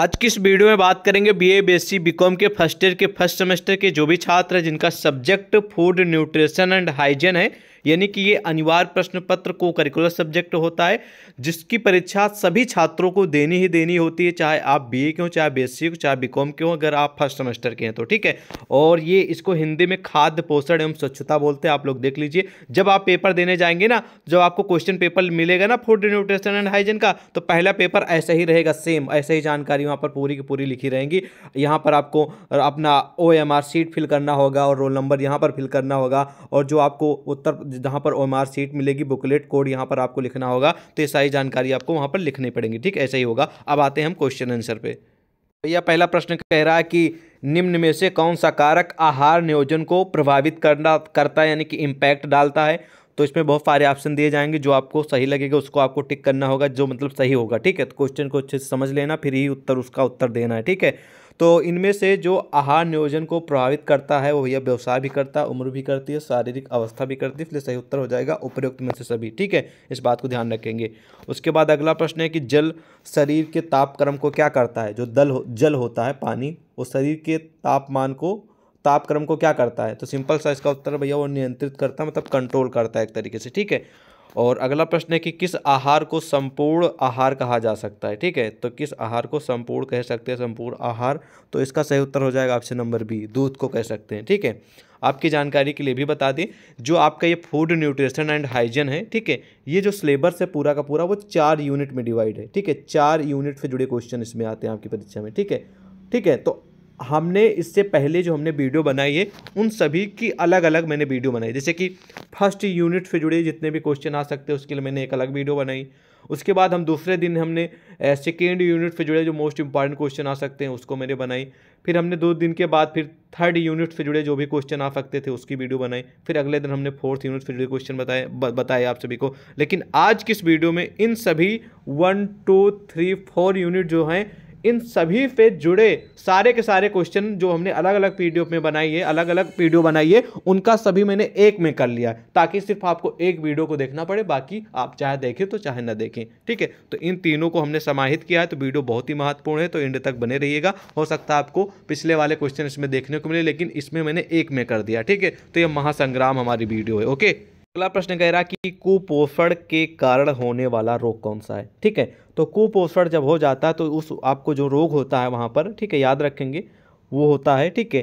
आज की इस वीडियो में बात करेंगे बीए बीएससी बीकॉम के फर्स्ट ईयर के फर्स्ट सेमेस्टर के जो भी छात्र हैं जिनका subject food nutrition and hygiene है यानी कि ये अनिवार्य प्रश्न पत्र को करिकुलर सब्जेक्ट होता है जिसकी परीक्षा सभी छात्रों को देनी ही देनी होती है चाहे आप बी ए के हों चाहे बी एस के चाहे बी कॉम के हों अगर आप फर्स्ट सेमेस्टर के हैं तो ठीक है और ये इसको हिंदी में खाद्य पोषण एवं स्वच्छता बोलते हैं आप लोग देख लीजिए जब आप पेपर देने जाएंगे ना जब आपको क्वेश्चन पेपर मिलेगा ना फूड न्यूट्रिशन एंड हाइजीन का तो पहला पेपर ऐसा ही रहेगा सेम ऐसा ही जानकारी वहाँ पर पूरी की पूरी लिखी रहेंगी यहाँ पर आपको अपना O M R sheet fill करना होगा और रोल नंबर यहाँ पर फिल करना होगा और जो आपको उत्तर जहाँ पर ओएमआर सीट मिलेगी बुकलेट कोड यहाँ पर आपको लिखना होगा तो ये सारी जानकारी आपको वहाँ पर लिखनी पड़ेगी ठीक ऐसा ही होगा अब आते हैं हम क्वेश्चन आंसर पे भैया पहला प्रश्न कह रहा है कि निम्न में से कौन सा कारक आहार नियोजन को प्रभावित करना करता है यानी कि इम्पैक्ट डालता है तो इसमें बहुत सारे ऑप्शन दिए जाएंगे जो आपको सही लगेगा उसको आपको टिक करना होगा जो मतलब सही होगा ठीक है तो क्वेश्चन को अच्छे से समझ लेना फिर ही उत्तर उसका उत्तर देना है ठीक है तो इनमें से जो आहार नियोजन को प्रभावित करता है वो भैया व्यवसाय भी करता है उम्र भी करती है शारीरिक अवस्था भी करती है इसलिए सही उत्तर हो जाएगा उपयुक्त में से सभी ठीक है इस बात को ध्यान रखेंगे उसके बाद अगला प्रश्न है कि जल शरीर के तापक्रम को क्या करता है जो दल हो, जल होता है पानी वो शरीर के तापमान को तापक्रम को क्या करता है तो सिंपल सा इसका उत्तर भैया वो नियंत्रित करता है मतलब कंट्रोल करता है एक तरीके से ठीक है और अगला प्रश्न है कि किस आहार को संपूर्ण आहार कहा जा सकता है ठीक है तो किस आहार को संपूर्ण कह सकते हैं संपूर्ण आहार तो इसका सही उत्तर हो जाएगा ऑप्शन नंबर बी दूध को कह सकते हैं ठीक है आपकी जानकारी के लिए भी बता दें जो आपका ये फूड न्यूट्रिशन एंड हाइजीन है ठीक है ये जो सिलेबस है पूरा का पूरा वो चार यूनिट में डिवाइड है ठीक है चार यूनिट से जुड़े क्वेश्चन इसमें आते हैं आपकी परीक्षा में ठीक है ठीक है तो हमने इससे पहले जो हमने वीडियो बनाई है उन सभी की अलग अलग मैंने वीडियो बनाई जैसे कि फर्स्ट यूनिट से जुड़े जितने भी क्वेश्चन आ सकते हैं उसके लिए मैंने एक अलग वीडियो बनाई उसके बाद हम दूसरे दिन हमने सेकेंड यूनिट से जुड़े जो मोस्ट इंपॉर्टेंट क्वेश्चन आ सकते हैं उसको मैंने बनाई फिर हमने दो दिन के बाद फिर थर्ड यूनिट से जुड़े जो भी क्वेश्चन आ सकते थे उसकी वीडियो बनाई फिर अगले दिन हमने फोर्थ यूनिट से जुड़े क्वेश्चन बताए बताए आप सभी को लेकिन आज किस वीडियो में इन सभी one two three four unit जो हैं इन सभी पे जुड़े सारे के सारे क्वेश्चन जो हमने अलग अलग पी में बनाई है अलग अलग पी बनाई है उनका सभी मैंने एक में कर लिया ताकि सिर्फ आपको एक वीडियो को देखना पड़े बाकी आप चाहे देखें तो चाहे ना देखें ठीक है तो इन तीनों को हमने समाहित किया है तो वीडियो बहुत ही महत्वपूर्ण है तो इंड तक बने रहिएगा हो सकता है आपको पिछले वाले क्वेश्चन इसमें देखने को मिले लेकिन इसमें मैंने एक में कर दिया ठीक है तो यह महासंग्राम हमारी वीडियो है ओके अगला प्रश्न कह रहा कि कुपोषण के कारण होने वाला रोग कौन सा है ठीक है तो कुपोषण जब हो जाता है तो उस आपको जो रोग होता है वहाँ पर ठीक है याद रखेंगे वो होता है ठीक है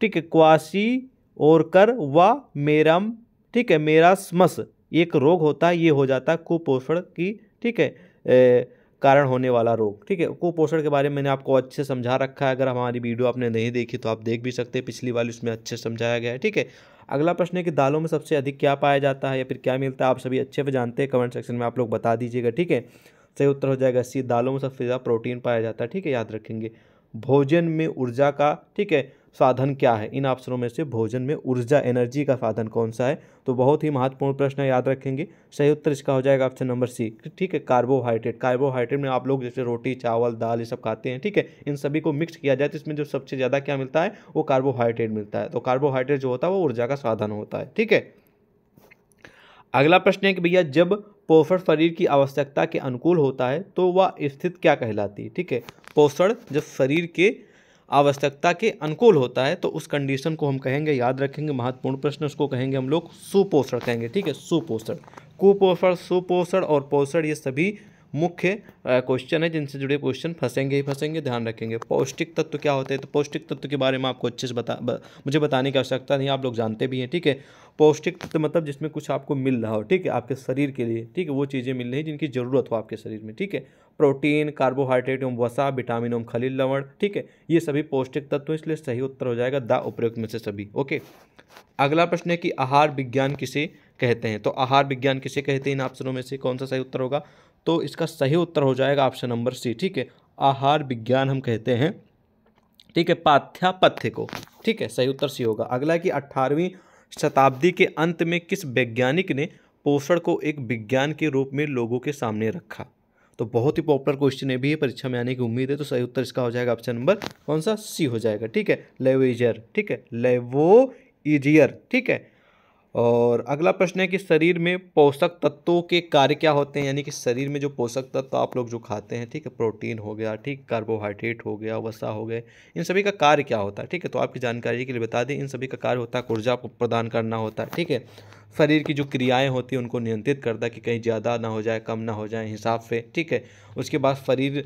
ठीक है क्वासी ओरकर व मेरम ठीक है मेरा स्मस एक रोग होता है ये हो जाता है कुपोषण की ठीक है ए, कारण होने वाला रोग ठीक है कुपोषण के बारे में मैंने आपको अच्छे समझा रखा है अगर हमारी वीडियो आपने नहीं देखी तो आप देख भी सकते हैं पिछली वाली उसमें अच्छे समझाया गया है ठीक है अगला प्रश्न है कि दालों में सबसे अधिक क्या पाया जाता है या फिर क्या मिलता है आप सभी अच्छे से जानते हैं कमेंट सेक्शन में आप लोग बता दीजिएगा ठीक है सही उत्तर हो जाएगा सी दालों में सबसे ज़्यादा प्रोटीन पाया जाता है ठीक है याद रखेंगे भोजन में ऊर्जा का ठीक है साधन क्या है इन ऑप्शनों में से भोजन में ऊर्जा एनर्जी का साधन कौन सा है तो बहुत ही महत्वपूर्ण प्रश्न याद रखेंगे सही उत्तर इसका हो जाएगा ऑप्शन नंबर सी ठीक है कार्बोहाइड्रेट कार्बोहाइड्रेट में आप लोग जैसे रोटी चावल दाल ये सब खाते हैं ठीक है इन सभी को मिक्स किया जाए तो इसमें जो सबसे ज़्यादा क्या मिलता है वो कार्बोहाइड्रेट मिलता है तो कार्बोहाइड्रेट जो होता है वो ऊर्जा का साधन होता है ठीक है अगला प्रश्न है कि भैया जब पोषण शरीर की आवश्यकता के अनुकूल होता है तो वह स्थित क्या कहलाती है ठीक है पोषण जब शरीर के आवश्यकता के अनुकूल होता है तो उस कंडीशन को हम कहेंगे याद रखेंगे महत्वपूर्ण प्रश्न उसको कहेंगे हम लोग सुपोषण कहेंगे ठीक है सुपोषण कुपोषण सुपोषण और पोषण ये सभी मुख्य क्वेश्चन है जिनसे जुड़े क्वेश्चन फंसेंगे ही फंसेंगे ध्यान रखेंगे पौष्टिक तत्व तो क्या होते हैं तो पौष्टिक तत्व तो के बारे में आपको अच्छे से बता ब, मुझे बताने की आवश्यकता नहीं आप लोग जानते भी हैं ठीक है पौष्टिक तत्व मतलब जिसमें कुछ आपको मिल रहा हो ठीक है आपके शरीर के लिए ठीक है वो चीज़ें मिल रही जिनकी ज़रूरत हो आपके शरीर में ठीक है प्रोटीन कार्बोहाइड्रेट एवं वसा विटामिन एवं खलील लवण ठीक है ये सभी पौष्टिक तत्व इसलिए सही उत्तर हो जाएगा द उपयुक्त में से सभी ओके अगला प्रश्न है कि आहार विज्ञान किसे कहते हैं तो आहार विज्ञान किसे कहते हैं इन ऑप्शनों में से कौन सा सही उत्तर होगा तो इसका सही उत्तर हो जाएगा ऑप्शन नंबर सी ठीक है आहार विज्ञान हम कहते हैं ठीक है पाथ्यापथ्य को ठीक है सही उत्तर सी होगा अगला कि अट्ठारहवीं शताब्दी के अंत में किस वैज्ञानिक ने पोषण को एक विज्ञान के रूप में लोगों के सामने रखा तो बहुत ही पॉपुलर क्वेश्चन है भी है परीक्षा में आने की उम्मीद है तो सही उत्तर इसका हो जाएगा ऑप्शन नंबर कौन सा सी हो जाएगा ठीक है लेवेजर ठीक है लेवो इजियर ठीक है और अगला प्रश्न है कि शरीर में पोषक तत्वों के कार्य क्या होते हैं यानी कि शरीर में जो पोषक तत्व आप लोग जो खाते हैं ठीक है प्रोटीन हो गया ठीक कार्बोहाइड्रेट हो गया वसा हो गए इन सभी का कार्य क्या होता है ठीक है तो आपकी जानकारी के लिए बता दें इन सभी का कार्य होता है ऊर्जा प्रदान करना होता है ठीक है शरीर की जो क्रियाएं होती हैं उनको नियंत्रित करता है कि कहीं ज़्यादा ना हो जाए कम ना हो जाए हिसाब से ठीक है उसके बाद शरीर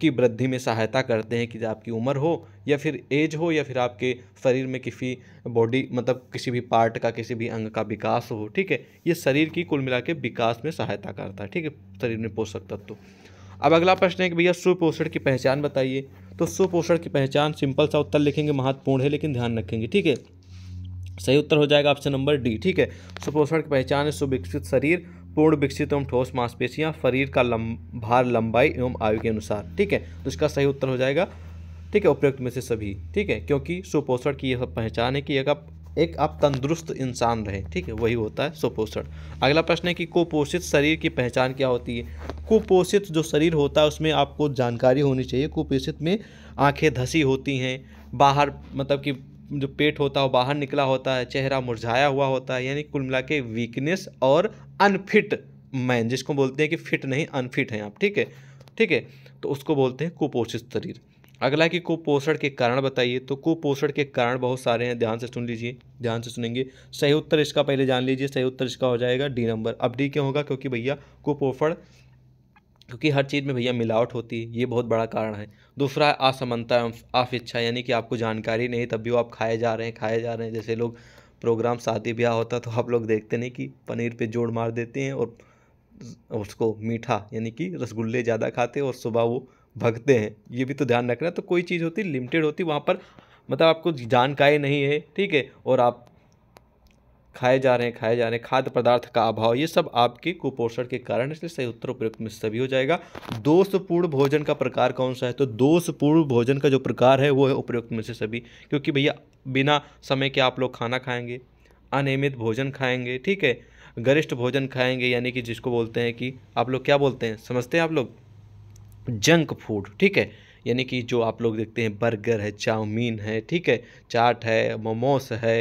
की वृद्धि में सहायता करते हैं कि आपकी उम्र हो या फिर एज हो या फिर आपके शरीर में किसी बॉडी मतलब किसी भी पार्ट का किसी भी अंग का विकास हो ठीक है ये शरीर की कुल मिला के विकास में सहायता करता है ठीक है शरीर में पोषक तत्व अब अगला प्रश्न है कि भैया सुपोषण की पहचान बताइए तो सुपोषण की पहचान सिंपल सा उत्तर लिखेंगे महत्वपूर्ण है लेकिन ध्यान रखेंगे ठीक है सही उत्तर हो जाएगा ऑप्शन नंबर डी ठीक है सुपोषण की पहचान है सुविकसित शरीर पूर्ण विकसित एवं ठोस मांसपेशियां शरीर का लम, भार लंबाई एवं आयु के अनुसार ठीक है तो इसका सही उत्तर हो जाएगा ठीक है उपयुक्त में से सभी ठीक है क्योंकि सुपोषण की यह सब पहचान है कि एक आप एक आप तंदुरुस्त इंसान रहे ठीक है वही होता है सुपोषण अगला प्रश्न है कि कुपोषित शरीर की पहचान क्या होती है कुपोषित जो शरीर होता है उसमें आपको जानकारी होनी चाहिए कुपोषित में आंखें धसी होती हैं बाहर मतलब कि जो पेट होता है बाहर निकला होता है चेहरा मुरझाया हुआ होता है यानी कुल मिला के वीकनेस और अनफिट मैन जिसको बोलते हैं कि फिट नहीं अनफिट हैं आप ठीक है ठीक है तो उसको बोलते हैं कुपोषित शरीर अगला कि कुपोषण के कारण बताइए तो कुपोषण के कारण बहुत सारे हैं ध्यान से सुन लीजिए ध्यान से सुनेंगे सही उत्तर इसका पहले जान लीजिए सही उत्तर इसका हो जाएगा डी नंबर अब डी क्यों होगा क्योंकि भैया कुपोषण क्योंकि हर चीज़ में भैया मिलावट होती है ये बहुत बड़ा कारण है दूसरा असमानता इच्छा यानी कि आपको जानकारी नहीं तब भी वो आप खाए जा रहे हैं खाए जा रहे हैं जैसे लोग प्रोग्राम शादी ब्याह होता तो आप लोग देखते नहीं कि पनीर पे जोड़ मार देते हैं और उसको मीठा यानी कि रसगुल्ले ज़्यादा खाते हैं और सुबह वो भगते हैं ये भी तो ध्यान रखना तो कोई चीज़ होती लिमिटेड होती वहाँ पर मतलब आपको जानकारी नहीं है ठीक है और आप खाए जा रहे हैं खाए जा रहे हैं खाद्य पदार्थ का अभाव ये सब आपके कुपोषण के कारण इसलिए सही उत्तर उपयुक्त में सभी हो जाएगा दोषपूर्ण भोजन का प्रकार कौन सा है तो दोषपूर्ण भोजन का जो प्रकार है वो है उपयुक्त में से सभी क्योंकि भैया बिना समय के आप लोग खाना खाएंगे अनियमित भोजन खाएंगे ठीक है गरिष्ठ भोजन खाएंगे यानी कि जिसको बोलते हैं कि आप लोग क्या बोलते हैं समझते हैं आप लोग जंक फूड ठीक है यानी कि जो आप लोग देखते हैं बर्गर है चाउमीन है ठीक है चाट है मोमोस है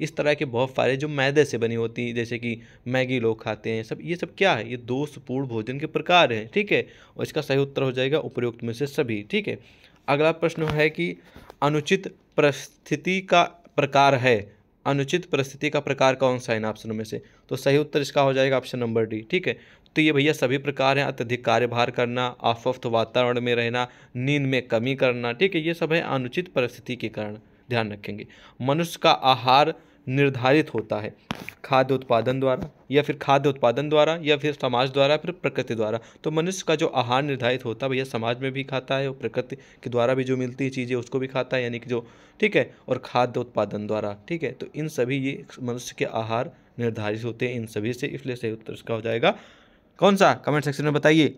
इस तरह के बहुत सारे जो मैदे से बनी होती हैं जैसे कि मैगी लोग खाते हैं सब ये सब क्या है ये दोषपूर्ण भोजन के प्रकार हैं ठीक है और इसका सही उत्तर हो जाएगा उपयुक्त में से सभी ठीक है अगला प्रश्न है कि अनुचित परिस्थिति का प्रकार है अनुचित परिस्थिति का प्रकार कौन सा है इन ऑप्शनों में से तो सही उत्तर इसका हो जाएगा ऑप्शन नंबर डी ठीक है तो ये भैया सभी प्रकार हैं अत्यधिक कार्यभार करना अस्वस्थ वातावरण में रहना नींद में कमी करना ठीक है ये सब है अनुचित परिस्थिति के कारण ध्यान रखेंगे मनुष्य का आहार निर्धारित होता है खाद्य उत्पादन द्वारा या फिर खाद्य उत्पादन द्वारा या फिर समाज द्वारा फिर प्रकृति द्वारा तो मनुष्य का जो आहार निर्धारित होता है भैया समाज में भी खाता है और प्रकृति के द्वारा भी जो मिलती है चीज़ें उसको भी खाता है यानी कि जो ठीक है और खाद्य उत्पादन द्वारा ठीक है तो इन सभी ये मनुष्य के आहार निर्धारित होते हैं इन सभी से इसलिए सही उत्तर इसका हो जाएगा कौन सा कमेंट सेक्शन में बताइए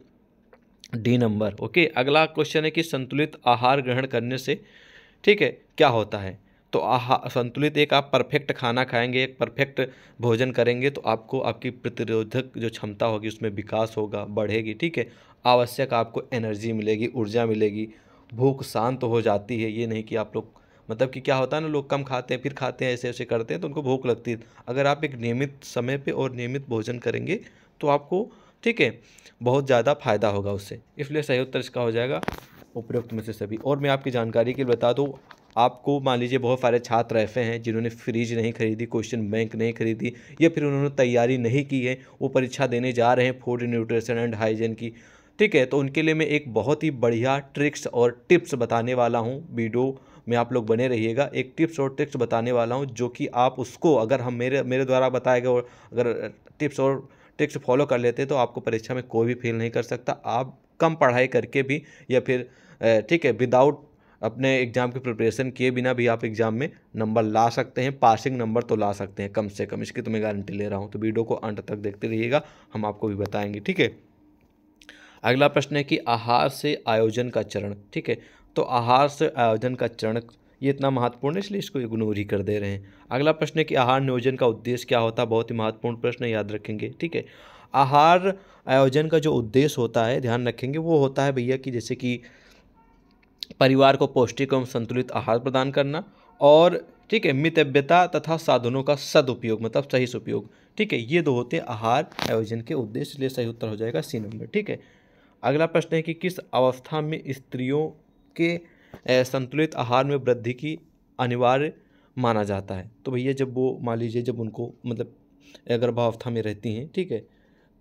डी नंबर ओके अगला क्वेश्चन है कि संतुलित आहार ग्रहण करने से ठीक है क्या होता है तो आहा संतुलित एक आप परफेक्ट खाना खाएंगे एक परफेक्ट भोजन करेंगे तो आपको आपकी प्रतिरोधक जो क्षमता होगी उसमें विकास होगा बढ़ेगी ठीक है आवश्यक आपको एनर्जी मिलेगी ऊर्जा मिलेगी भूख शांत तो हो जाती है ये नहीं कि आप लोग मतलब कि क्या होता है ना लोग कम खाते हैं फिर खाते हैं ऐसे ऐसे करते हैं तो उनको भूख लगती है अगर आप एक नियमित समय पर और नियमित भोजन करेंगे तो आपको ठीक है बहुत ज़्यादा फायदा होगा उससे इसलिए सही उत्तर इसका हो जाएगा उपयुक्त में से सभी और मैं आपकी जानकारी के लिए बता दूँ आपको मान लीजिए बहुत सारे छात्र ऐसे हैं जिन्होंने फ्रीज नहीं खरीदी क्वेश्चन बैंक नहीं खरीदी या फिर उन्होंने तैयारी नहीं की है वो परीक्षा देने जा रहे हैं फूड न्यूट्रिशन एंड हाइजीन की ठीक है तो उनके लिए मैं एक बहुत ही बढ़िया ट्रिक्स और टिप्स बताने वाला हूँ वीडियो में आप लोग बने रहिएगा एक टिप्स और ट्रिक्स बताने वाला हूँ जो कि आप उसको अगर हम मेरे मेरे द्वारा बताए गए अगर टिप्स और ट्रिक्स फॉलो कर लेते तो आपको परीक्षा में कोई भी फेल नहीं कर सकता आप कम पढ़ाई करके भी या फिर ठीक है विदाउट अपने एग्ज़ाम की प्रिपरेशन किए बिना भी आप एग्ज़ाम में नंबर ला सकते हैं पासिंग नंबर तो ला सकते हैं कम से कम इसकी तो मैं गारंटी ले रहा हूँ तो वीडियो को अंत तक देखते रहिएगा हम आपको भी बताएंगे ठीक है अगला प्रश्न है कि आहार से आयोजन का चरण ठीक है तो आहार से आयोजन का चरण ये इतना महत्वपूर्ण है इसलिए इसको इग्नोर ही कर दे रहे हैं अगला प्रश्न है कि आहार नियोजन का उद्देश्य क्या होता है बहुत ही महत्वपूर्ण प्रश्न याद रखेंगे ठीक है आहार आयोजन का जो उद्देश्य होता है ध्यान रखेंगे वो होता है भैया कि जैसे कि परिवार को पौष्टिक एवं संतुलित आहार प्रदान करना और ठीक है मितव्यता तथा साधनों का सदुपयोग मतलब सही से उपयोग ठीक है ये दो होते हैं आहार आयोजन के उद्देश्य लिए सही उत्तर हो जाएगा सी नंबर ठीक है अगला प्रश्न है कि किस अवस्था में स्त्रियों के संतुलित आहार में वृद्धि की अनिवार्य माना जाता है तो भैया जब वो मान लीजिए जब उनको मतलब गर्भावस्था में रहती हैं ठीक है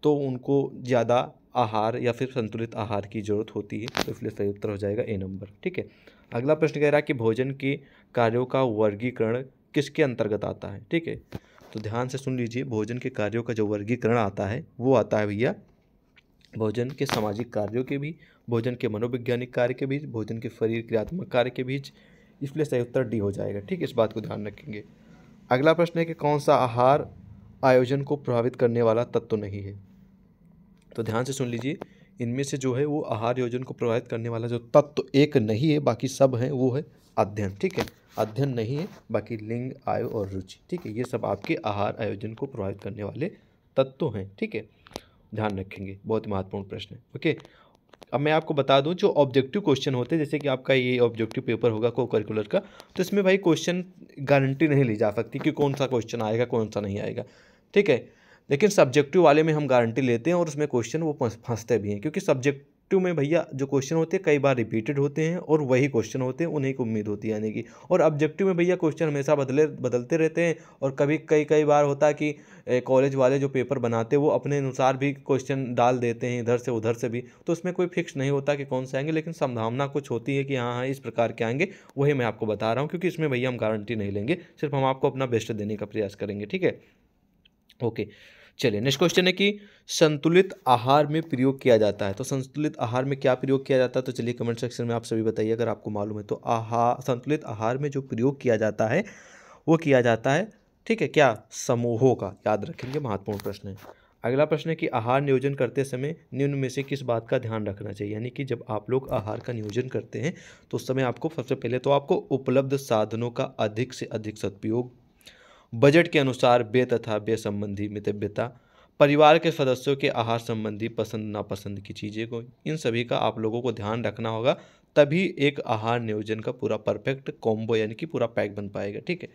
तो उनको ज़्यादा आहार या फिर संतुलित आहार की जरूरत होती है तो इसलिए सही उत्तर हो जाएगा ए नंबर ठीक है अगला प्रश्न कह रहा है कि भोजन के कार्यों का वर्गीकरण किसके अंतर्गत आता है ठीक है तो ध्यान से सुन लीजिए भोजन के कार्यों का जो वर्गीकरण आता है वो आता है भैया भोजन के सामाजिक कार्यों के भी भोजन के मनोवैज्ञानिक कार्य के बीच भोजन के शरीर क्रियात्मक कार्य के बीच इसलिए सही उत्तर डी हो जाएगा ठीक है इस बात को ध्यान रखेंगे अगला प्रश्न है कि कौन सा आहार आयोजन को प्रभावित करने वाला तत्व नहीं है तो ध्यान से सुन लीजिए इनमें से जो है वो आहार योजन को प्रभावित करने वाला जो तत्व तो एक नहीं है बाकी सब हैं वो है अध्ययन ठीक है अध्ययन नहीं है बाकी लिंग आयु और रुचि ठीक है ये सब आपके आहार आयोजन को प्रभावित करने वाले तत्व तो हैं ठीक है ध्यान रखेंगे बहुत महत्वपूर्ण प्रश्न है ओके अब मैं आपको बता दूं जो ऑब्जेक्टिव क्वेश्चन होते हैं जैसे कि आपका ये ऑब्जेक्टिव पेपर होगा को करिकुलर का तो इसमें भाई क्वेश्चन गारंटी नहीं ली जा सकती कि कौन सा क्वेश्चन आएगा कौन सा नहीं आएगा ठीक है लेकिन सब्जेक्टिव वाले में हम गारंटी लेते हैं और उसमें क्वेश्चन वो फंसते भी हैं क्योंकि सब्जेक्टिव में भैया जो क्वेश्चन होते हैं कई बार रिपीटेड होते हैं और वही क्वेश्चन होते हैं उन्हीं को उम्मीद होती है यानी कि और ऑब्जेक्टिव में भैया क्वेश्चन हमेशा बदले बदलते रहते हैं और कभी कई कई बार होता है कि कॉलेज वाले जो पेपर बनाते हैं वो अपने अनुसार भी क्वेश्चन डाल देते हैं इधर से उधर से भी तो उसमें कोई फिक्स नहीं होता कि कौन से आएंगे लेकिन संभावना कुछ होती है कि हाँ हाँ इस प्रकार के आएंगे वही मैं आपको बता रहा हूँ क्योंकि इसमें भैया हम गारंटी नहीं लेंगे सिर्फ हम आपको अपना बेस्ट देने का प्रयास करेंगे ठीक है ओके चलिए नेक्स्ट क्वेश्चन है कि संतुलित आहार में प्रयोग किया जाता है तो संतुलित आहार में क्या प्रयोग किया जाता है तो चलिए कमेंट सेक्शन में आप सभी बताइए अगर आपको मालूम है तो आहार संतुलित आहार में जो प्रयोग किया जाता है वो किया जाता है ठीक है क्या समूहों का याद रखेंगे महत्वपूर्ण प्रश्न है अगला प्रश्न है कि आहार नियोजन करते समय निम्न में से किस बात का ध्यान रखना चाहिए यानी कि जब आप लोग आहार का नियोजन करते हैं तो उस समय आपको सबसे पहले तो आपको उपलब्ध साधनों का अधिक से अधिक सदुपयोग बजट के अनुसार बे तथा बे संबंधी मितव्यता परिवार के सदस्यों के आहार संबंधी पसंद नापसंद की चीज़ें को इन सभी का आप लोगों को ध्यान रखना होगा तभी एक आहार नियोजन का पूरा परफेक्ट कॉम्बो यानी कि पूरा पैक बन पाएगा ठीक है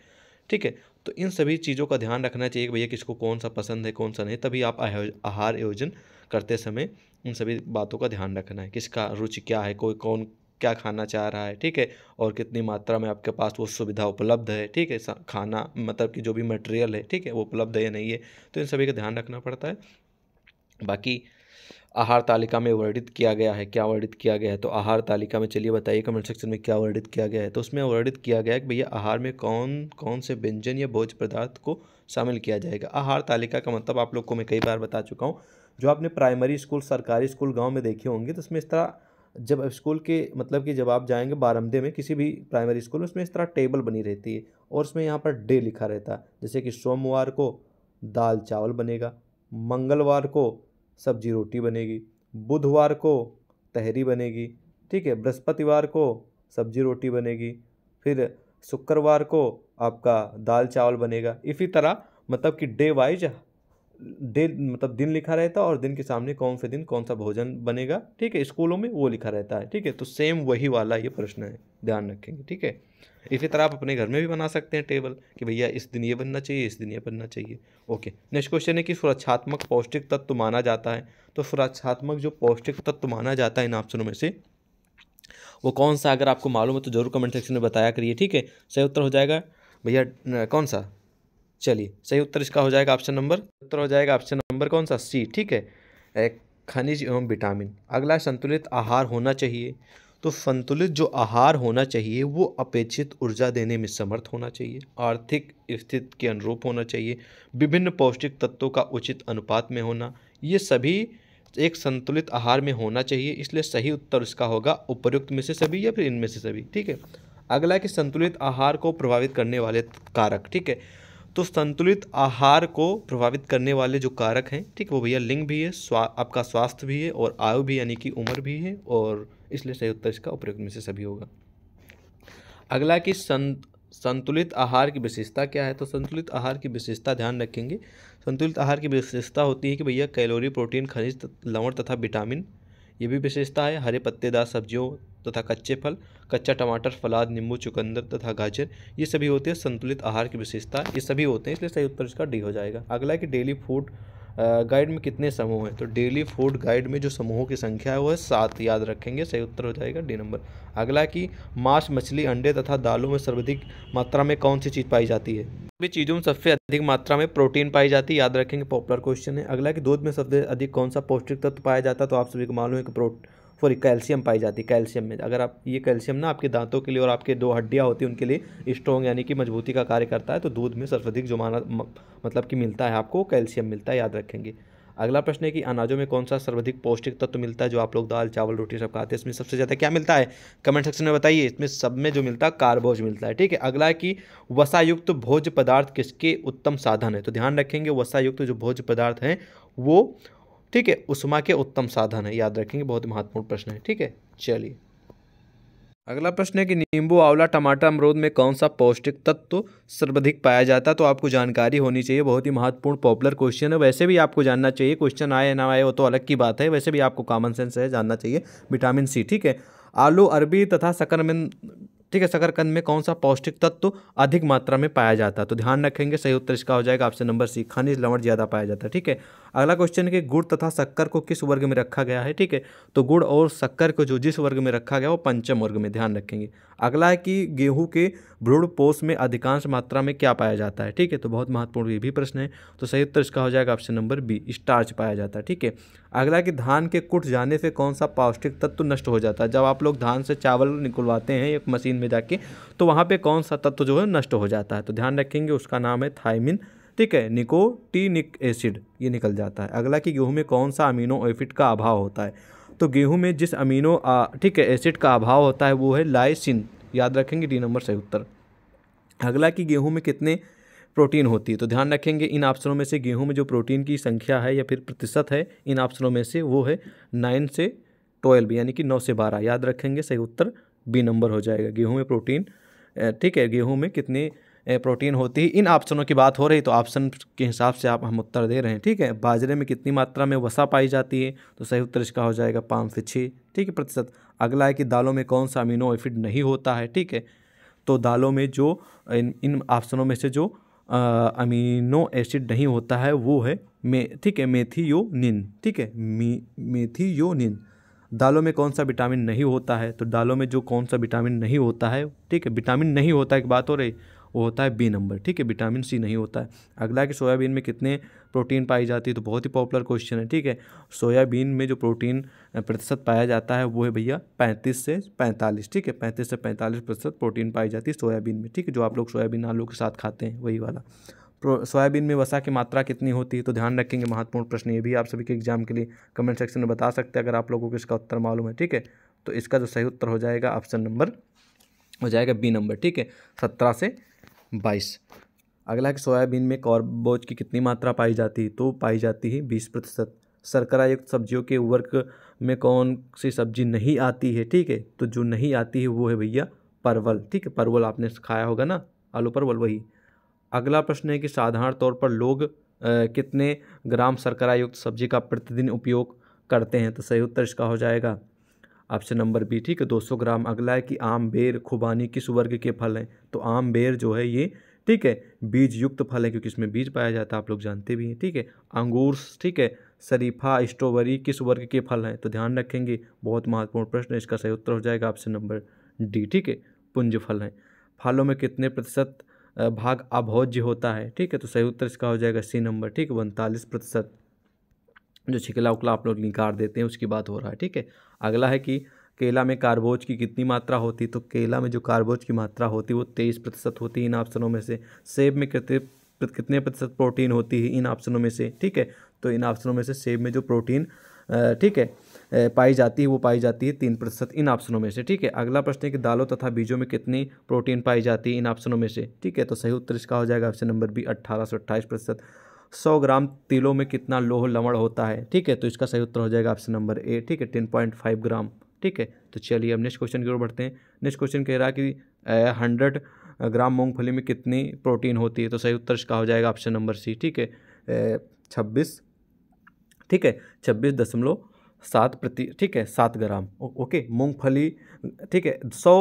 ठीक है तो इन सभी चीज़ों का ध्यान रखना चाहिए कि भैया किसको कौन सा पसंद है कौन सा नहीं तभी आप आहार आयोजन करते समय इन सभी बातों का ध्यान रखना है किसका रुचि क्या है कोई कौन क्या खाना चाह रहा है ठीक है और कितनी मात्रा में आपके पास वो सुविधा उपलब्ध है ठीक है खाना मतलब कि जो भी मटेरियल है ठीक है वो उपलब्ध है या नहीं है तो इन सभी का ध्यान रखना पड़ता है बाकी आहार तालिका में वर्णित किया गया है क्या वर्णित किया गया है तो आहार तालिका में चलिए बताइए कमेंट सेक्शन में क्या वर्णित किया गया है तो उसमें वर्णित किया गया है कि भैया आहार में कौन कौन से व्यंजन या भोज पदार्थ को शामिल किया जाएगा आहार तालिका का मतलब आप लोग को मैं कई बार बता चुका हूँ जो आपने प्राइमरी स्कूल सरकारी स्कूल गाँव में देखे होंगे तो उसमें इस तरह जब स्कूल के मतलब कि जब आप जाएंगे बारमदे में किसी भी प्राइमरी स्कूल में उसमें इस तरह टेबल बनी रहती है और उसमें यहाँ पर डे लिखा रहता है जैसे कि सोमवार को दाल चावल बनेगा मंगलवार को सब्जी रोटी बनेगी बुधवार को तहरी बनेगी ठीक है बृहस्पतिवार को सब्जी रोटी बनेगी फिर शुक्रवार को आपका दाल चावल बनेगा इसी तरह मतलब कि डे वाइज डे मतलब दिन लिखा रहता है और दिन के सामने कौन से दिन कौन सा भोजन बनेगा ठीक है स्कूलों में वो लिखा रहता है ठीक है तो सेम वही वाला ये प्रश्न है ध्यान रखेंगे ठीक है इसी तरह आप अपने घर में भी बना सकते हैं टेबल कि भैया इस दिन ये बनना चाहिए इस दिन ये बनना चाहिए ओके नेक्स्ट क्वेश्चन है कि सुरक्षात्मक पौष्टिक तत्व माना जाता है तो सुरक्षात्मक जो पौष्टिक तत्व माना जाता है इन ऑप्शनों में से वो कौन सा अगर आपको मालूम है तो जरूर कमेंट सेक्शन में बताया करिए ठीक है सही उत्तर हो जाएगा भैया कौन सा चलिए सही उत्तर इसका हो जाएगा ऑप्शन नंबर उत्तर हो जाएगा ऑप्शन नंबर कौन सा सी ठीक है खनिज एवं विटामिन अगला संतुलित आहार होना चाहिए तो संतुलित जो आहार होना चाहिए वो अपेक्षित ऊर्जा देने में समर्थ होना चाहिए आर्थिक स्थिति के अनुरूप होना चाहिए विभिन्न पौष्टिक तत्वों का उचित अनुपात में होना ये सभी एक संतुलित आहार में होना चाहिए इसलिए सही उत्तर इसका होगा उपयुक्त में से सभी या फिर इनमें से सभी ठीक है अगला कि संतुलित आहार को प्रभावित करने वाले कारक ठीक है तो संतुलित आहार को प्रभावित करने वाले जो कारक हैं ठीक वो भैया लिंग भी है स्वा आपका स्वास्थ्य भी है और आयु भी यानी कि उम्र भी है और इसलिए सही उत्तर इसका उपयोग में से सभी होगा अगला कि संत संतुलित आहार की विशेषता क्या है तो संतुलित आहार की विशेषता ध्यान रखेंगे संतुलित आहार की विशेषता होती है कि भैया कैलोरी प्रोटीन खनिज लवण तथा विटामिन ये भी विशेषता है हरे पत्तेदार सब्जियों तथा कच्चे फल कच्चा टमाटर फलाद नींबू चुकंदर तथा गाजर ये सभी होते हैं संतुलित आहार की विशेषता ये सभी होते हैं इसलिए सही उत्तर इसका डी हो जाएगा अगला है कि डेली फूड गाइड में कितने समूह हैं तो डेली फूड गाइड में जो समूहों की संख्या है वह सात याद रखेंगे सही उत्तर हो जाएगा डी नंबर अगला कि मांस मछली अंडे तथा दालों में सर्वाधिक मात्रा में कौन सी चीज़ पाई जाती है सभी चीज़ों में सबसे अधिक मात्रा में प्रोटीन पाई जाती है याद रखेंगे पॉपुलर क्वेश्चन है अगला कि दूध में सबसे अधिक कौन सा पौष्टिक तत्व पाया जाता है तो आप सभी को मालूम है कि सॉरी कैल्शियम पाई जाती है कैल्शियम में अगर आप ये कैल्शियम ना आपके दांतों के लिए और आपके दो हड्डियाँ होती हैं उनके लिए स्ट्रॉन्ग यानी कि मजबूती का कार्य करता है तो दूध में सर्वाधिक जो माना मतलब कि मिलता है आपको कैल्शियम मिलता है याद रखेंगे अगला प्रश्न है कि अनाजों में कौन सा सर्वाधिक पौष्टिक तत्व तो मिलता है जो आप लोग दाल चावल रोटी सब खाते हैं इसमें सबसे ज़्यादा क्या मिलता है कमेंट सेक्शन में बताइए इसमें सब में जो मिलता है कार्बोज मिलता है ठीक है अगला है कि वसायुक्त तो भोज पदार्थ किसके उत्तम साधन है तो ध्यान रखेंगे वसायुक्त तो जो भोज पदार्थ हैं वो ठीक है उष्मा के उत्तम साधन है याद रखेंगे बहुत महत्वपूर्ण प्रश्न है ठीक है चलिए अगला प्रश्न है कि नींबू आंवला टमाटर अमरूद में कौन सा पौष्टिक तत्व तो सर्वाधिक पाया जाता है तो आपको जानकारी होनी चाहिए बहुत ही महत्वपूर्ण पॉपुलर क्वेश्चन है वैसे भी आपको जानना चाहिए क्वेश्चन आए ना आए वो तो अलग की बात है वैसे भी आपको कॉमन सेंस है जानना चाहिए विटामिन सी ठीक है आलू अरबी तथा सकरमंद ठीक है शकरकंद में कौन सा पौष्टिक तत्व तो अधिक मात्रा में पाया जाता है तो ध्यान रखेंगे सही उत्तर इसका हो जाएगा आपसे नंबर सी खनिज लवण ज़्यादा पाया जाता है ठीक है अगला क्वेश्चन है कि गुड़ तथा शक्कर को किस वर्ग में रखा गया है ठीक है तो गुड़ और शक्कर को जो जिस वर्ग में रखा गया वो पंचम वर्ग में ध्यान रखेंगे अगला है कि गेहूं के भ्रूण पोष में अधिकांश मात्रा में क्या पाया जाता है ठीक है तो बहुत महत्वपूर्ण ये भी प्रश्न है तो सही उत्तर इसका हो जाएगा ऑप्शन नंबर बी स्टार्च पाया जाता है ठीक है अगला कि धान के कुट जाने से कौन सा पौष्टिक तत्व नष्ट हो जाता है जब आप लोग धान से चावल निकलवाते हैं एक मशीन में जाके तो वहाँ पर कौन सा तत्व जो है नष्ट हो जाता है तो ध्यान रखेंगे उसका नाम है थाइमिन ठीक है निकोटीनिक एसिड ये निकल जाता है अगला कि गेहूँ में कौन सा अमीनो एसिड का अभाव होता है तो गेहूँ में जिस अमीनो ठीक है एसिड का अभाव होता है वो है लाइसिन याद रखेंगे डी नंबर सही उत्तर अगला कि गेहूँ में कितने प्रोटीन होती है तो ध्यान रखेंगे इन ऑप्शनों में से गेहूँ में जो प्रोटीन की संख्या है या फिर प्रतिशत है इन ऑप्शनों में से वो है नाइन से ट्वेल्व यानी कि नौ से बारह याद रखेंगे सही उत्तर बी नंबर हो जाएगा गेहूँ में प्रोटीन ठीक है गेहूँ में कितने प्रोटीन होती है इन ऑप्शनों की बात हो रही तो ऑप्शन के हिसाब से आप हम उत्तर दे रहे हैं ठीक है बाजरे में कितनी मात्रा में वसा पाई जाती है तो सही उत्तर इसका हो जाएगा पाँच से छः ठीक है प्रतिशत अगला है कि दालों में कौन सा अमीनो एसिड नहीं होता है ठीक है तो दालों में जो इन इन ऑप्शनों में से जो आ, अमीनो एसिड नहीं होता है वो है मे ठीक है मेथियोनिन ठीक है मे मेथियोनिन दालों में कौन सा विटामिन नहीं होता है तो दालों में जो कौन सा विटामिन नहीं होता है ठीक है विटामिन नहीं होता है की बात हो रही वो होता है बी नंबर ठीक है विटामिन सी नहीं होता है अगला कि सोयाबीन में कितने प्रोटीन पाई जाती है तो बहुत ही पॉपुलर क्वेश्चन है ठीक है सोयाबीन में जो प्रोटीन प्रतिशत पाया जाता है वो है भैया पैंतीस से पैंतालीस ठीक है पैंतीस से पैंतालीस प्रतिशत प्रोटीन पाई जाती है सोयाबीन में ठीक है जो आप लोग सोयाबीन आलू के साथ खाते हैं वही वाला सोयाबीन में वसा की मात्रा कितनी होती है तो ध्यान रखेंगे महत्वपूर्ण प्रश्न ये भी आप सभी के एग्जाम के लिए कमेंट सेक्शन में बता सकते हैं अगर आप लोगों को इसका उत्तर मालूम है ठीक है तो इसका जो सही उत्तर हो जाएगा ऑप्शन नंबर हो जाएगा बी नंबर ठीक है सत्रह से बाईस अगला कि सोयाबीन में कॉर्बोज की कितनी मात्रा पाई जाती है तो पाई जाती है बीस प्रतिशत शर्करा युक्त सब्जियों के वर्क में कौन सी सब्जी नहीं आती है ठीक है तो जो नहीं आती है वो है भैया परवल ठीक है परवल आपने खाया होगा ना आलू परवल वही अगला प्रश्न है कि साधारण तौर पर लोग आ, कितने ग्राम शर्करा युक्त सब्जी का प्रतिदिन उपयोग करते हैं तो सही उत्तर इसका हो जाएगा ऑप्शन नंबर बी ठीक है दो सौ ग्राम अगला है कि आम बेर खुबानी किस वर्ग के फल हैं तो आम बेर जो है ये ठीक है बीज युक्त फल है क्योंकि इसमें बीज पाया जाता है आप लोग जानते भी हैं ठीक है अंगूर ठीक है शरीफा स्ट्रॉबेरी किस वर्ग के फल हैं तो ध्यान रखेंगे बहुत महत्वपूर्ण प्रश्न इसका सही उत्तर हो जाएगा ऑप्शन नंबर डी ठीक है पुंज फल हैं फलों में कितने प्रतिशत भाग अभोज्य होता है ठीक है तो सही उत्तर इसका हो जाएगा सी नंबर ठीक है उनतालीस प्रतिशत जो छिकला उकला आप लोग निकाल देते हैं उसकी बात हो रहा है ठीक है अगला है कि केला में कार्बोज की कितनी मात्रा होती तो केला में जो कार्बोज की मात्रा होती वो तेईस प्रतिशत होती है इन ऑप्शनों में से सेब में कितने कितने प्रतिशत प्रोटीन होती है इन ऑप्शनों में से ठीक है तो इन ऑप्शनों में से सेब में जो प्रोटीन ठीक है पाई जाती है वो पाई जाती है तीन प्रतिशत इन ऑप्शनों में से ठीक है अगला प्रश्न है कि दालों तथा बीजों में कितनी प्रोटीन पाई जाती है इन ऑप्शनों में से ठीक है तो सही उत्तर इसका हो जाएगा ऑप्शन नंबर बी अट्ठारह सौ अट्ठाईस प्रतिशत सौ ग्राम तिलों में कितना लोह लवण होता है ठीक है तो इसका सही उत्तर हो जाएगा ऑप्शन नंबर ए ठीक है टेन पॉइंट फाइव ग्राम ठीक है तो चलिए अब नेक्स्ट क्वेश्चन की ओर बढ़ते हैं नेक्स्ट क्वेश्चन कह रहा है कि हंड्रेड ग्राम मूंगफली में कितनी प्रोटीन होती है तो सही उत्तर इसका हो जाएगा ऑप्शन नंबर सी ठीक है छब्बीस ठीक है छब्बीस दशमलव सात प्रति ठीक है सात ग्राम ओके मूंगफली ठीक है सौ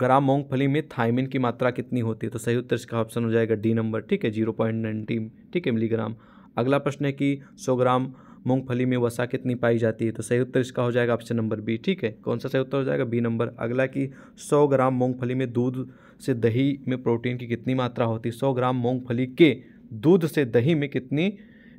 ग्राम मूंगफली में थायमिन की मात्रा कितनी होती है तो सही उत्तर इसका ऑप्शन हो जाएगा डी नंबर ठीक है जीरो पॉइंट नाइनटीन ठीक है मिलीग्राम अगला प्रश्न है कि सौ ग्राम मूंगफली में वसा कितनी पाई जाती है तो सही उत्तर इसका हो जाएगा ऑप्शन नंबर बी ठीक है कौन सा सही उत्तर हो जाएगा बी नंबर अगला कि सौ ग्राम मूंगफली में दूध से दही में प्रोटीन की कितनी मात्रा होती है सौ ग्राम मूंगफली के दूध से दही में कितनी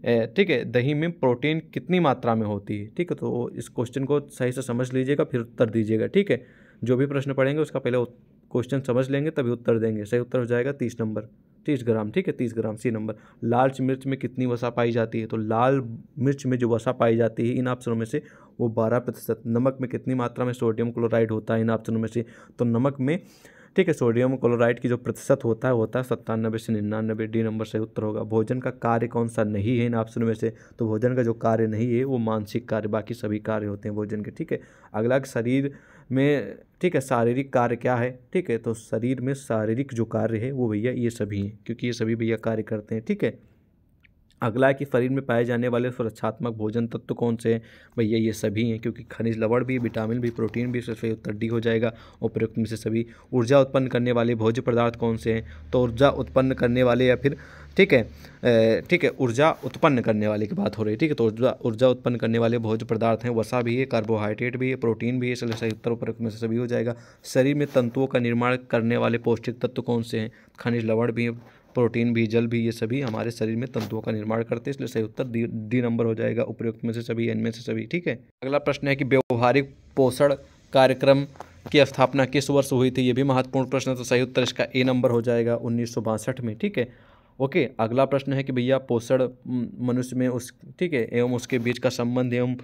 ठीक है दही में प्रोटीन कितनी मात्रा में होती है ठीक है तो इस क्वेश्चन को सही से समझ लीजिएगा फिर उत्तर दीजिएगा ठीक है जो भी प्रश्न पढ़ेंगे उसका पहले क्वेश्चन समझ लेंगे तभी उत्तर देंगे सही उत्तर हो जाएगा तीस नंबर तीस ग्राम ठीक है तीस ग्राम सी नंबर लाल मिर्च में कितनी वसा पाई जाती है तो लाल मिर्च में जो वसा पाई जाती है इन ऑप्शनों में से वो बारह प्रतिशत नमक में कितनी मात्रा में सोडियम क्लोराइड होता है इन ऑप्शनों में से तो नमक में ठीक है सोडियम क्लोराइड की जो प्रतिशत होता है होता है सत्तानबे से निन्यानबे डी नंबर से उत्तर होगा भोजन का कार्य कौन सा नहीं है इन ऑप्शन में से तो भोजन का जो कार्य नहीं है वो मानसिक कार्य बाकी सभी कार्य होते हैं भोजन के ठीक है अगला शरीर में ठीक है शारीरिक कार्य क्या है ठीक है तो शरीर में शारीरिक जो कार्य है वो भैया ये सभी हैं क्योंकि ये सभी भैया कार्य करते हैं ठीक है अगला है कि शरीर में पाए जाने वाले सुरक्षात्मक भोजन तत्व तो कौन से हैं भैया ये सभी हैं क्योंकि खनिज लवण भी विटामिन भी प्रोटीन भी सफेद उत्तर डी हो जाएगा उपयुक्त में से सभी ऊर्जा उत्पन्न करने वाले भोज्य पदार्थ कौन से हैं तो ऊर्जा उत्पन्न करने वाले या फिर ठीक है ठीक है ऊर्जा उत्पन्न करने वाले की बात हो रही है ठीक है तो ऊर्जा ऊर्जा उत्पन्न करने वाले भोज्य पदार्थ हैं वसा भी है कार्बोहाइड्रेट भी है प्रोटीन भी है इसलिए सही उत्तर उपयुक्त में से सभी हो जाएगा शरीर में तंतुओं का निर्माण करने वाले पौष्टिक तत्व कौन से हैं खनिज लवण भी हैं प्रोटीन भी जल भी ये सभी हमारे शरीर में तंतुओं का निर्माण करते हैं इसलिए सही उत्तर डी डी नंबर हो जाएगा उपयुक्त में से सभी एन में से सभी ठीक है अगला प्रश्न है कि व्यवहारिक पोषण कार्यक्रम की स्थापना किस वर्ष हुई थी ये भी महत्वपूर्ण प्रश्न है तो सही उत्तर इसका ए नंबर हो जाएगा उन्नीस में ठीक है ओके अगला प्रश्न है कि भैया पोषण मनुष्य में उस ठीक है एवं उसके बीच का संबंध एवं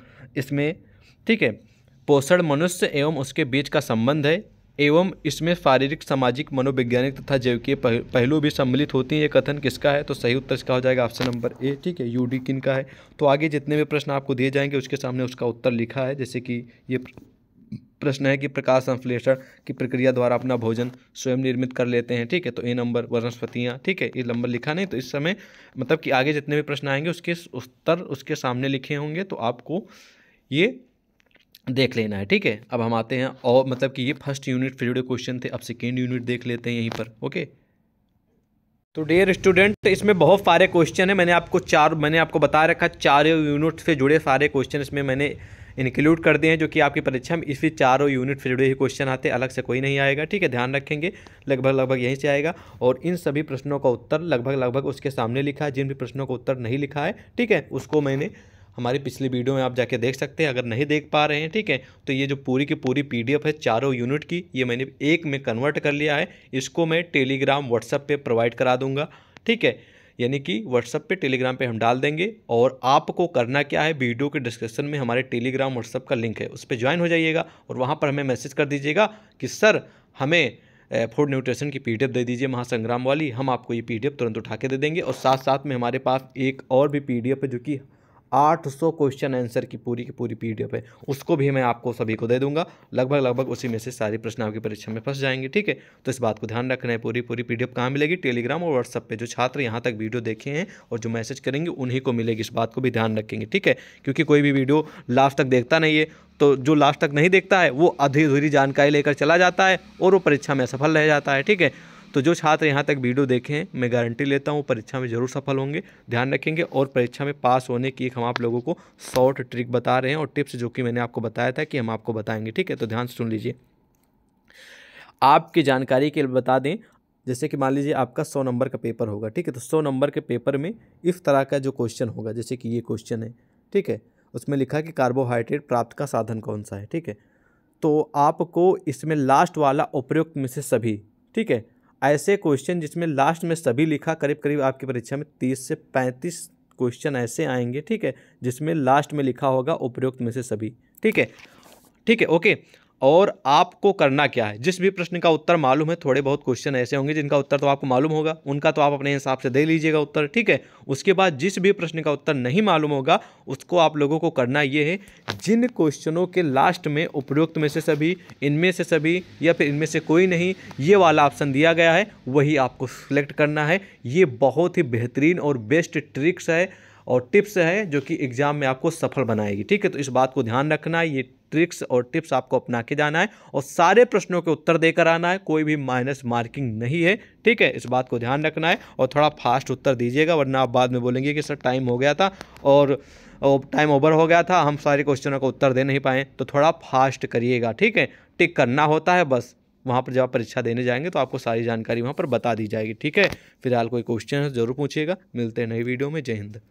इसमें ठीक है पोषण मनुष्य एवं उसके बीच का संबंध है एवं इसमें शारीरिक सामाजिक मनोवैज्ञानिक तथा जैविकीय पहलू भी सम्मिलित होती हैं ये कथन किसका है तो सही उत्तर इसका हो जाएगा ऑप्शन नंबर ए ठीक है यू डी किन का है तो आगे जितने भी प्रश्न आपको दिए जाएंगे उसके सामने उसका उत्तर लिखा है जैसे कि ये प्रश्न है कि प्रकाश संश्लेषण की प्रक्रिया द्वारा अपना भोजन स्वयं निर्मित कर लेते हैं ठीक है तो ए नंबर वनस्पतियाँ ठीक है ये नंबर लिखा नहीं तो इस समय मतलब कि आगे जितने भी प्रश्न आएंगे उसके उत्तर उसके सामने लिखे होंगे तो आपको ये देख लेना है ठीक है अब हम आते हैं और मतलब कि ये फर्स्ट यूनिट फिर क्वेश्चन थे अब सेकेंड यूनिट देख लेते हैं यहीं पर ओके तो डेयर स्टूडेंट इसमें बहुत सारे क्वेश्चन है मैंने आपको चार मैंने आपको बता रखा चार यूनिट से जुड़े सारे क्वेश्चन इसमें मैंने इंक्लूड कर दिए हैं जो कि आपकी परीक्षा में इसी चारों यूनिट से जुड़े ही क्वेश्चन आते हैं अलग से कोई नहीं आएगा ठीक है ध्यान रखेंगे लगभग लगभग यहीं से आएगा और इन सभी प्रश्नों का उत्तर लगभग लगभग उसके सामने लिखा है जिन भी प्रश्नों का उत्तर नहीं लिखा है ठीक है उसको मैंने हमारी पिछली वीडियो में आप जाके देख सकते हैं अगर नहीं देख पा रहे हैं ठीक है तो ये जो पूरी की पूरी पी है चारों यूनिट की ये मैंने एक में कन्वर्ट कर लिया है इसको मैं टेलीग्राम व्हाट्सअप पर प्रोवाइड करा दूँगा ठीक है यानी कि व्हाट्सअप पे टेलीग्राम पे हम डाल देंगे और आपको करना क्या है वीडियो के डिस्क्रिप्शन में हमारे टेलीग्राम व्हाट्सअप का लिंक है उस पर ज्वाइन हो जाइएगा और वहाँ पर हमें मैसेज कर दीजिएगा कि सर हमें फूड न्यूट्रिशन की पीडीएफ दे दीजिए महासंग्राम वाली हम आपको ये पीडीएफ तुरंत उठा के दे देंगे और साथ साथ में हमारे पास एक और भी पीडीएफ है जो कि 800 क्वेश्चन आंसर की पूरी की पूरी पीडीएफ है उसको भी मैं आपको सभी को दे दूंगा लगभग लगभग उसी में से सारी प्रश्न आपकी परीक्षा में फंस जाएंगे ठीक है तो इस बात को ध्यान रखना है पूरी पूरी पीडीएफ कहाँ मिलेगी टेलीग्राम और व्हाट्सअप पर जो छात्र यहाँ तक वीडियो देखे हैं और जो मैसेज करेंगे उन्हीं को मिलेगी इस बात को भी ध्यान रखेंगे ठीक है क्योंकि कोई भी वीडियो लास्ट तक देखता नहीं है तो जो लास्ट तक नहीं देखता है वो अधूरी जानकारी लेकर चला जाता है और वो परीक्षा में असफल रह जाता है ठीक है तो जो छात्र यहाँ तक वीडियो देखें मैं गारंटी लेता हूँ परीक्षा में ज़रूर सफल होंगे ध्यान रखेंगे और परीक्षा में पास होने की एक हम आप लोगों को शॉर्ट ट्रिक बता रहे हैं और टिप्स जो कि मैंने आपको बताया था कि हम आपको बताएंगे ठीक है तो ध्यान सुन लीजिए आपकी जानकारी के बता दें जैसे कि मान लीजिए आपका सौ नंबर का पेपर होगा ठीक है तो सौ नंबर के पेपर में इस तरह का जो क्वेश्चन होगा जैसे कि ये क्वेश्चन है ठीक है उसमें लिखा है कि कार्बोहाइड्रेट प्राप्त का साधन कौन सा है ठीक है तो आपको इसमें लास्ट वाला उपयुक्त में से सभी ठीक है ऐसे क्वेश्चन जिसमें लास्ट में सभी लिखा करीब करीब आपकी परीक्षा में तीस से पैंतीस क्वेश्चन ऐसे आएंगे ठीक है जिसमें लास्ट में लिखा होगा उपयुक्त में से सभी ठीक है ठीक है ओके और आपको करना क्या है जिस भी प्रश्न का उत्तर मालूम है थोड़े बहुत क्वेश्चन ऐसे होंगे जिनका उत्तर तो आपको मालूम होगा उनका तो आप अपने हिसाब से दे लीजिएगा उत्तर ठीक है उसके बाद जिस भी प्रश्न का उत्तर नहीं मालूम होगा उसको आप लोगों को करना ये है जिन क्वेश्चनों के लास्ट में उपयुक्त में से सभी इनमें से सभी या फिर इनमें से कोई नहीं ये वाला ऑप्शन दिया गया है वही आपको सिलेक्ट करना है ये बहुत ही बेहतरीन और बेस्ट ट्रिक्स है और टिप्स है जो कि एग्ज़ाम में आपको सफल बनाएगी ठीक है तो इस बात को ध्यान रखना ये ट्रिक्स और टिप्स आपको अपना के जाना है और सारे प्रश्नों के उत्तर देकर आना है कोई भी माइनस मार्किंग नहीं है ठीक है इस बात को ध्यान रखना है और थोड़ा फास्ट उत्तर दीजिएगा वरना आप बाद में बोलेंगे कि सर टाइम हो गया था और टाइम ओवर हो गया था हम सारे क्वेश्चनों का उत्तर दे नहीं पाए तो थोड़ा फास्ट करिएगा ठीक है टिक करना होता है बस वहाँ पर जब आप परीक्षा देने जाएंगे तो आपको सारी जानकारी वहाँ पर बता दी जाएगी ठीक है फिलहाल कोई क्वेश्चन है तो ज़रूर पूछिएगा मिलते हैं नई वीडियो में जय हिंद